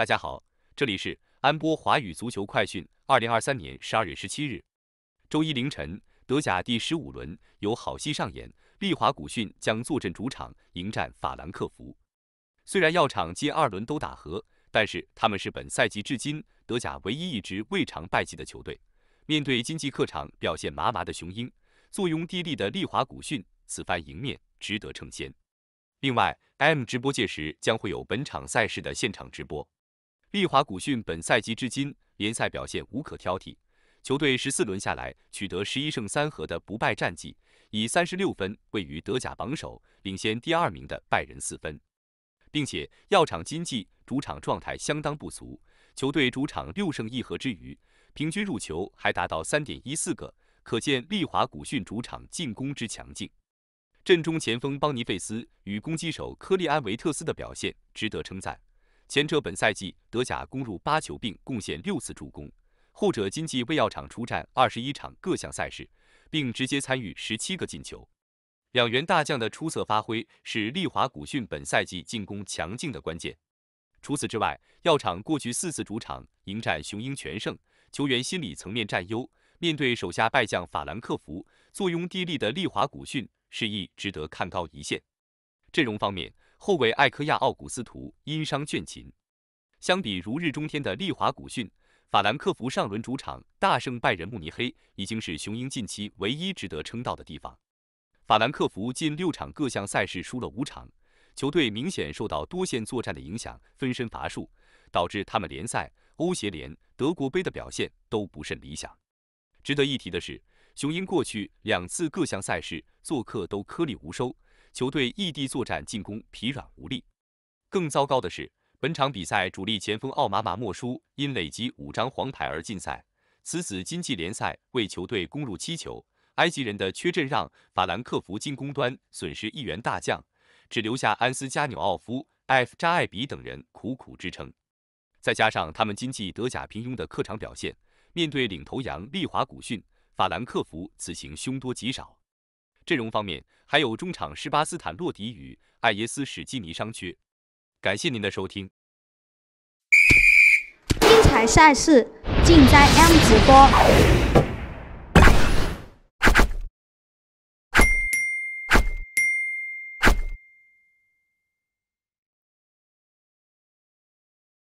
大家好，这里是安波华语足球快讯。二零二三年十二月十七日，周一凌晨，德甲第十五轮有好戏上演，利华古逊将坐镇主场迎战法兰克福。虽然药厂近二轮都打和，但是他们是本赛季至今德甲唯一一支未尝败绩的球队。面对经济客场表现麻麻的雄鹰，坐拥地利的利华古逊此番迎面值得称先。另外，M 直播届时将会有本场赛事的现场直播。利华古逊本赛季至今联赛表现无可挑剔，球队十四轮下来取得十一胜三和的不败战绩，以三十六分位于德甲榜首，领先第二名的拜仁四分。并且药厂今季主场状态相当不俗，球队主场六胜一和之余，平均入球还达到三点一四个，可见利华古逊主场进攻之强劲。阵中前锋邦尼费斯与攻击手科利安维特斯的表现值得称赞。前者本赛季德甲攻入八球并贡献六次助攻，后者今季为药厂出战二十一场各项赛事，并直接参与十七个进球。两员大将的出色发挥是利华古逊本赛季进攻强劲的关键。除此之外，药厂过去四次主场迎战雄鹰全胜，球员心理层面占优。面对手下败将法兰克福，坐拥地利的利华古逊示意值得看高一线。阵容方面。后卫艾科亚·奥古斯图因伤倦勤。相比如日中天的利华古逊，法兰克福上轮主场大胜拜仁慕尼黑，已经是雄鹰近期唯一值得称道的地方。法兰克福近六场各项赛事输了五场，球队明显受到多线作战的影响，分身乏术，导致他们联赛、欧协联、德国杯的表现都不甚理想。值得一提的是，雄鹰过去两次各项赛事做客都颗粒无收。球队异地作战，进攻疲软无力。更糟糕的是，本场比赛主力前锋奥马马莫舒因累积五张黄牌而禁赛。此子今季联赛为球队攻入七球，埃及人的缺阵让法兰克福进攻端损失一员大将，只留下安斯加纽奥夫、艾扎艾比等人苦苦支撑。再加上他们今季德甲平庸的客场表现，面对领头羊利华古逊，法兰克福此行凶多吉少。阵容方面，还有中场施巴斯坦洛迪与艾耶斯史基尼伤缺。感谢您的收听，精彩赛事尽在 M 直播。